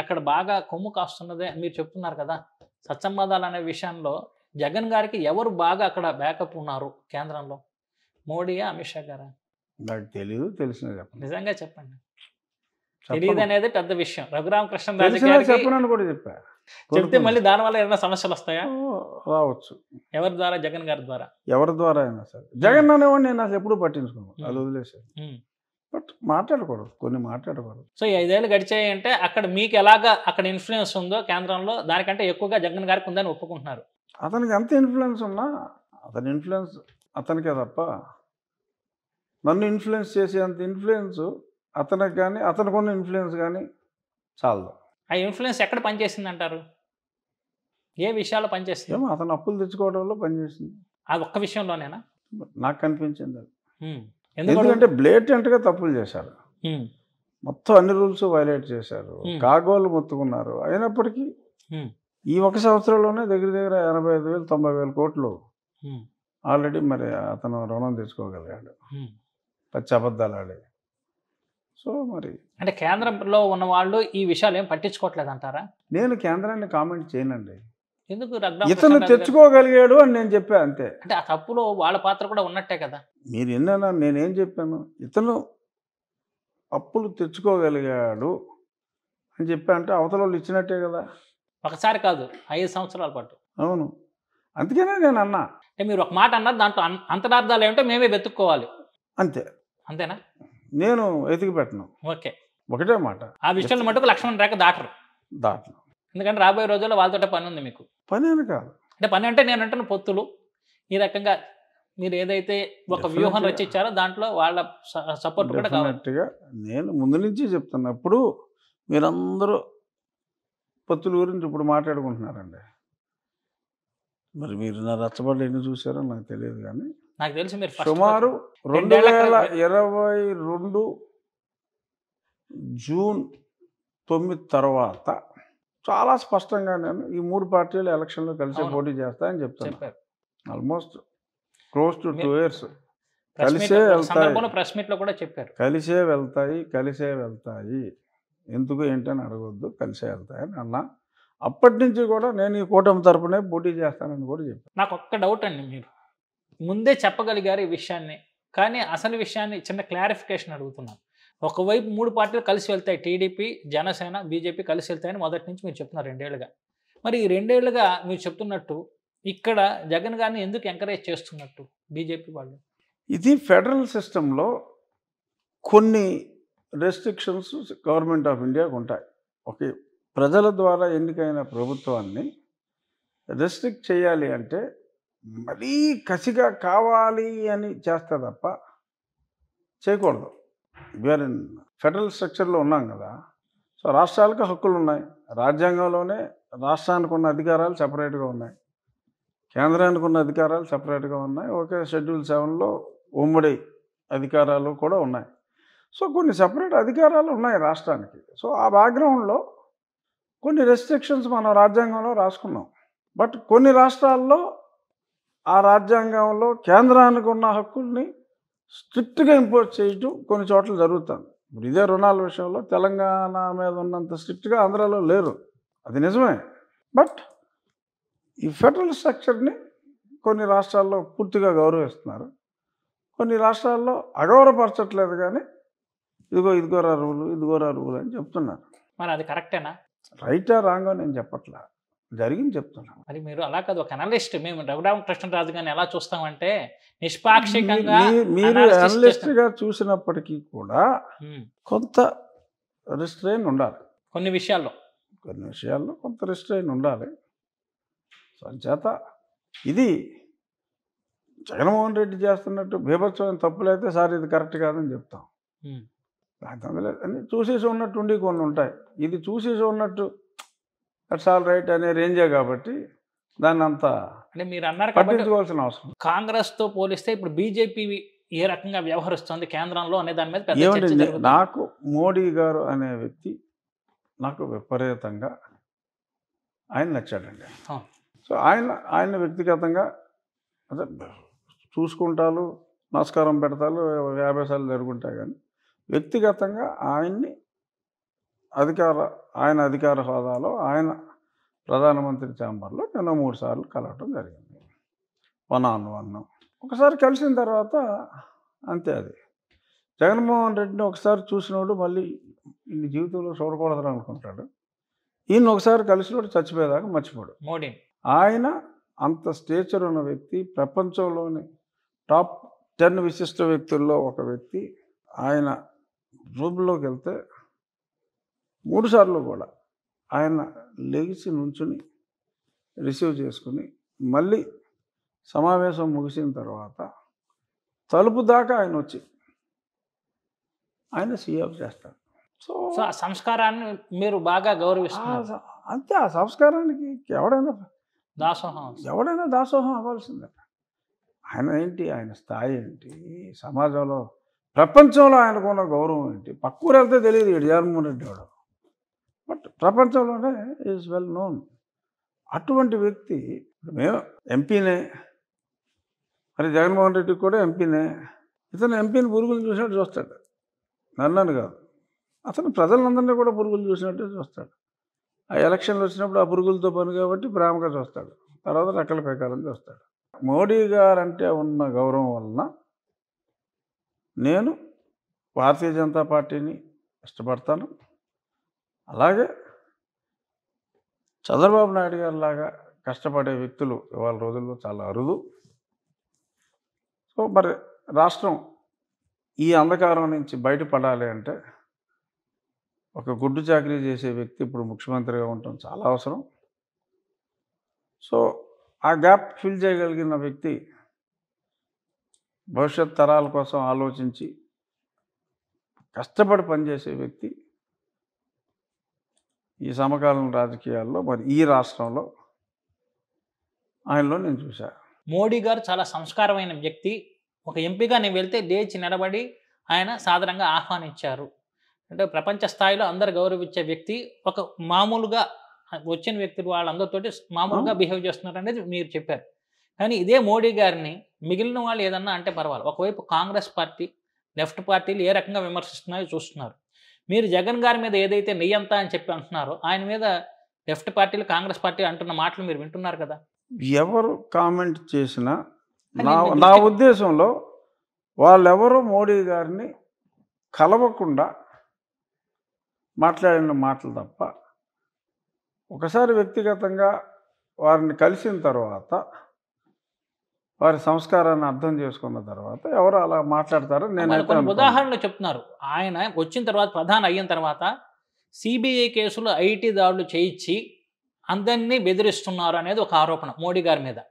అక్కడ బాగా కొమ్ము కాస్తున్నదే మీరు చెప్తున్నారు కదా సత్సంబంధాలు అనే విషయంలో జగన్ గారికి ఎవరు బాగా అక్కడ బ్యాకప్ ఉన్నారు కేంద్రంలో మోడీయా అమిత్ షా గారా నాకు తెలియదు తెలిసిన నిజంగా చెప్పండి తెలియదు అనేది పెద్ద విషయం రఘురామకృష్ణ చెప్పనని కూడా చెప్పా చెప్తే మళ్ళీ దానివల్ల ఏదైనా సమస్యలు వస్తాయా రావచ్చు ఎవరి ద్వారా జగన్ గారి ద్వారా ఎవరి ద్వారా అయినా సరే జగన్ అనేవాడిని నేను అసలు పట్టించుకున్నాను అది వదిలేసాను బట్ మాట్లాడకూడదు కొన్ని మాట్లాడకూడదు సో ఈ ఐదేళ్ళు గడిచాయి అంటే అక్కడ మీకు ఎలాగ అక్కడ ఇన్ఫ్లుయెన్స్ ఉందో కేంద్రంలో దానికంటే ఎక్కువగా జగన్ గారికి ఉందని ఒప్పుకుంటున్నారు అతనికి ఎంత ఇన్ఫ్లుయెన్స్ ఉన్నా అతని ఇన్ఫ్లుయెన్స్ అతనికే తప్ప నన్ను ఇన్ఫ్లుయెన్స్ చేసేంత ఇన్ఫ్లుయెన్స్ అతనికి కానీ అతనికి ఉన్న ఇన్ఫ్లుయెన్స్ కానీ చాలదు ఆ ఇన్ఫ్లుయెన్స్ ఎక్కడ పనిచేసింది అంటారు ఏ విషయాలు పనిచేస్తుంది అతను అప్పులు తెచ్చుకోవడంలో పనిచేసింది అది ఒక్క విషయంలోనేనా నాకు కనిపించింది అది ఎందుకంటే బ్లేటెంట్గా తప్పులు చేశారు మొత్తం అన్ని రూల్స్ వైలేట్ చేశారు కాగోలు మొత్తుకున్నారు అయినప్పటికీ ఈ ఒక సంవత్సరంలోనే దగ్గర దగ్గర ఎనభై ఐదు వేలు తొంభై వేల కోట్లు ఆల్రెడీ మరి అతను రుణం తెచ్చుకోగలిగాడు పచ్చి అబద్ధాలు ఆడి సో మరి అంటే కేంద్రంలో ఉన్న వాళ్ళు ఈ విషయాలు ఏం పట్టించుకోవట్లేదు అంటారా నేను కేంద్రాన్ని కామెంట్ చేయనండి ఎందుకు ఇతను తెచ్చుకోగలిగాడు అని నేను చెప్పాను అంతే అంటే ఆ తప్పులో వాళ్ళ పాత్ర కూడా ఉన్నట్టే కదా మీరు ఎన్నైనా నేనేం చెప్పాను ఇతను అప్పులు తెచ్చుకోగలిగాడు అని చెప్పా అంటే అవతల వాళ్ళు ఇచ్చినట్టే కదా ఒకసారి కాదు ఐదు సంవత్సరాల పాటు అవును అందుకనే నేను అన్నా అంటే మీరు ఒక మాట అన్నారు దాంట్లో అంతరార్థాలు ఏమిటో మేమే వెతుక్కోవాలి అంతే అంతేనా నేను వెతికి పెట్టను ఓకే ఒకటే మాట ఆ విషయంలో మటుకు లక్ష్మణ్ రేఖ దాటరు దాటను ఎందుకంటే రాబోయే రోజుల్లో వాళ్ళతో పని ఉంది మీకు పని అని కాదు అంటే పని అంటే నేను అంటున్న పొత్తులు ఈ రకంగా మీరు ఏదైతే ఒక వ్యూహం రచించారో దాంట్లో వాళ్ళ సపోర్ట్ కూడా కావాలంటగా నేను ముందు నుంచి చెప్తున్నప్పుడు మీరందరూ పొత్తుల గురించి ఇప్పుడు మాట్లాడుకుంటున్నారండి మరి మీరు నా రచ్చబండ ఎన్ని చూసారో నాకు తెలియదు కానీ నాకు తెలిసి మీరు సుమారు రెండు వేల ఇరవై రెండు జూన్ తొమ్మిది తర్వాత చాలా స్పష్టంగా నేను ఈ మూడు పార్టీలు ఎలక్షన్లో కలిసి పోటీ చేస్తాయని చెప్తాను almost close to two years కలిసే వెళ్తాయి ప్రెస్ మీట్లో కూడా చెప్పారు కలిసే వెళ్తాయి కలిసే వెళ్తాయి ఎందుకు ఏంటని అడగొద్దు కలిసే వెళ్తాయి అని అన్నా అప్పటి నుంచి కూడా నేను ఈ కూటమి తరపునే పోటీ చేస్తానని కూడా చెప్పాను నాకు ఒక్క డౌట్ అండి మీరు ముందే చెప్పగలిగారు ఈ విషయాన్ని కానీ అసలు విషయాన్ని చిన్న క్లారిఫికేషన్ అడుగుతున్నాను ఒకవైపు మూడు పార్టీలు కలిసి వెళ్తాయి టీడీపీ జనసేన బీజేపీ కలిసి వెళ్తాయని మొదటి నుంచి మీరు చెప్తున్నారు రెండేళ్లుగా మరి ఈ రెండేళ్లుగా మీరు చెప్తున్నట్టు ఇక్కడ జగన్ గారిని ఎందుకు ఎంకరేజ్ చేస్తున్నట్టు బీజేపీ వాళ్ళు ఇది ఫెడరల్ సిస్టంలో కొన్ని రెస్ట్రిక్షన్స్ గవర్నమెంట్ ఆఫ్ ఇండియాకు ఉంటాయి ఓకే ప్రజల ద్వారా ఎన్నికైన ప్రభుత్వాన్ని రెస్ట్రిక్ట్ చేయాలి అంటే మరీ కసిగా కావాలి అని చేస్తా తప్ప చేయకూడదు వీఆర్ ఇన్ ఫెడరల్ స్ట్రక్చర్లో ఉన్నాం కదా సో రాష్ట్రాలకు హక్కులు ఉన్నాయి రాజ్యాంగంలోనే రాష్ట్రానికి ఉన్న అధికారాలు సపరేట్గా ఉన్నాయి కేంద్రానికి ఉన్న అధికారాలు సపరేట్గా ఉన్నాయి ఒకే షెడ్యూల్ సెవెన్లో ఉమ్మడి అధికారాలు కూడా ఉన్నాయి సో కొన్ని సపరేట్ అధికారాలు ఉన్నాయి రాష్ట్రానికి సో ఆ బ్యాక్గ్రౌండ్లో కొన్ని రెస్ట్రిక్షన్స్ మనం రాజ్యాంగంలో రాసుకున్నాం బట్ కొన్ని రాష్ట్రాల్లో ఆ రాజ్యాంగంలో కేంద్రానికి ఉన్న హక్కుల్ని స్ట్రిక్ట్గా ఇంపోజ్ చేయటం కొన్ని చోట్ల జరుగుతుంది ఇప్పుడు ఇదే రుణాల విషయంలో తెలంగాణ మీద ఉన్నంత స్ట్రిక్ట్గా ఆంధ్రాలో లేరు అది నిజమే బట్ ఈ ఫెడరల్ స్ట్రక్చర్ని కొన్ని రాష్ట్రాల్లో పూర్తిగా గౌరవిస్తున్నారు కొన్ని రాష్ట్రాల్లో అగౌరవపరచట్లేదు కానీ ఇదిగో ఇదిగోరా రూలు ఇదిగోరా రూలు అని చెప్తున్నారు మరి అది కరెక్టేనా రైటా రాంగో నేను చెప్పట్లా జరిగింది చెప్తున్నాం అది మీరు అలా కాదు ఒక అనలిస్ట్ మేము రఘురామ రాజు గారిని ఎలా చూస్తామంటే నిష్పాక్షికంగా మీరు అనలిస్ట్గా చూసినప్పటికీ కూడా కొంత రిస్ట్రైన్ ఉండాలి కొన్ని విషయాల్లో కొన్ని విషయాల్లో కొంత రిస్ట్రైన్ ఉండాలి సంచేత ఇది జగన్మోహన్ రెడ్డి చేస్తున్నట్టు బీభత్సమైన తప్పులైతే సార్ ఇది కరెక్ట్ కాదని చెప్తాం దాని చూసేసి ఉన్నట్టు ఉండి కొన్ని ఉంటాయి ఇది చూసేసి ఉన్నట్టు దట్స్ ఆల్ రైట్ అనే రేంజే కాబట్టి దాన్ని అంతా అంటే మీరు అన్నారు పట్టించుకోవాల్సిన అవసరం కాంగ్రెస్తో పోలిస్తే ఇప్పుడు బీజేపీ ఏ రకంగా వ్యవహరిస్తుంది కేంద్రంలో అనే దాని మీద నాకు మోడీ గారు అనే వ్యక్తి నాకు విపరీతంగా ఆయన నచ్చాడండి సో ఆయన ఆయన వ్యక్తిగతంగా అదే చూసుకుంటాలు నమస్కారం పెడతాలు యాభై సార్లు జరుగుంటాయి కానీ వ్యక్తిగతంగా ఆయన్ని అధికార ఆయన అధికార హోదాలో ఆయన ప్రధానమంత్రి ఛాంబర్లో నేను మూడు సార్లు కలవటం జరిగింది వన్ ఆన్ వన్ ఒకసారి కలిసిన తర్వాత అంతే అది జగన్మోహన్ రెడ్డిని ఒకసారి చూసినోడు మళ్ళీ ఈ జీవితంలో చూడకూడదు అనుకుంటాడు ఈయన ఒకసారి కలిసినోడు చచ్చిపోయేదాకా మర్చిపోడు మోడీ ఆయన అంత స్టేచర్ ఉన్న వ్యక్తి ప్రపంచంలోని టాప్ టెన్ విశిష్ట వ్యక్తుల్లో ఒక వ్యక్తి ఆయన రూమ్లోకి వెళ్తే మూడుసార్లు కూడా ఆయన లేచి నుంచుని రిసీవ్ చేసుకుని మళ్ళీ సమావేశం ముగిసిన తర్వాత తలుపు దాకా ఆయన వచ్చి ఆయన సీఎఫ్ చేస్తాడు సో ఆ సంస్కారాన్ని మీరు బాగా గౌరవిస్తారు అంతే ఆ సంస్కారానికి ఎవడైనా దాసోహం ఎవడైనా దాసోహం అవ్వాల్సిందట ఆయన ఏంటి ఆయన స్థాయి ఏంటి సమాజంలో ప్రపంచంలో ఆయనకున్న గౌరవం ఏంటి పక్కూరు వెళ్తే తెలియదు జగన్మోహన్ రెడ్డి వాడు బట్ ప్రపంచంలోనే ఈజ్ వెల్ నోన్ అటువంటి వ్యక్తి మేము ఎంపీనే మరి జగన్మోహన్ రెడ్డి కూడా ఎంపీనే ఇతను ఎంపీని పురుగులు చూసినట్టు చూస్తాడు నన్నని కాదు అతను ప్రజలందరినీ కూడా పురుగులు చూసినట్టు చూస్తాడు ఆ ఎలక్షన్లు వచ్చినప్పుడు ఆ పురుగులతో పని కాబట్టి ప్రేమగా చూస్తాడు తర్వాత రెక్కల ప్రకారం చూస్తాడు మోడీ గారు అంటే ఉన్న గౌరవం వలన నేను భారతీయ జనతా పార్టీని ఇష్టపడతాను అలాగే చంద్రబాబు నాయుడు గారి లాగా కష్టపడే వ్యక్తులు ఇవాళ రోజుల్లో చాలా అరుదు సో మరి రాష్ట్రం ఈ అంధకారం నుంచి బయటపడాలి అంటే ఒక గుడ్డు చాకరీ చేసే వ్యక్తి ఇప్పుడు ముఖ్యమంత్రిగా ఉండటం చాలా అవసరం సో ఆ గ్యాప్ ఫిల్ చేయగలిగిన వ్యక్తి భవిష్యత్ తరాల కోసం ఆలోచించి కష్టపడి పనిచేసే వ్యక్తి ఈ సమకాలీన రాజకీయాల్లో మరి ఈ రాష్ట్రంలో ఆయనలో నేను చూశా మోడీ గారు చాలా సంస్కారమైన వ్యక్తి ఒక ఎంపీగా నేను వెళ్తే లేచి నిలబడి ఆయన సాధారణంగా ఆహ్వానించారు అంటే ప్రపంచ స్థాయిలో అందరు గౌరవించే వ్యక్తి ఒక మామూలుగా వచ్చిన వ్యక్తులు వాళ్ళందరితో మామూలుగా బిహేవ్ చేస్తున్నారు అనేది మీరు చెప్పారు కానీ ఇదే మోడీ గారిని మిగిలిన వాళ్ళు ఏదన్నా అంటే పర్వాలేదు ఒకవైపు కాంగ్రెస్ పార్టీ లెఫ్ట్ పార్టీలు ఏ రకంగా విమర్శిస్తున్నాయో చూస్తున్నారు మీరు జగన్ గారి మీద ఏదైతే నెయ్యంతా అని చెప్పి అంటున్నారో ఆయన మీద లెఫ్ట్ పార్టీలు కాంగ్రెస్ పార్టీ అంటున్న మాటలు మీరు వింటున్నారు కదా ఎవరు కామెంట్ చేసినా నా నా ఉద్దేశంలో వాళ్ళెవరు మోడీ గారిని కలవకుండా మాట్లాడిన మాటలు తప్ప ఒకసారి వ్యక్తిగతంగా వారిని కలిసిన తర్వాత వారి సంస్కారాన్ని అర్థం చేసుకున్న తర్వాత ఎవరు అలా మాట్లాడతారు నేను కొన్ని ఉదాహరణలు చెప్తున్నారు ఆయన వచ్చిన తర్వాత ప్రధాని అయిన తర్వాత సిబిఐ కేసులు ఐటీ దాడులు చేయించి అందరినీ బెదిరిస్తున్నారు అనేది ఒక ఆరోపణ మోడీ గారి మీద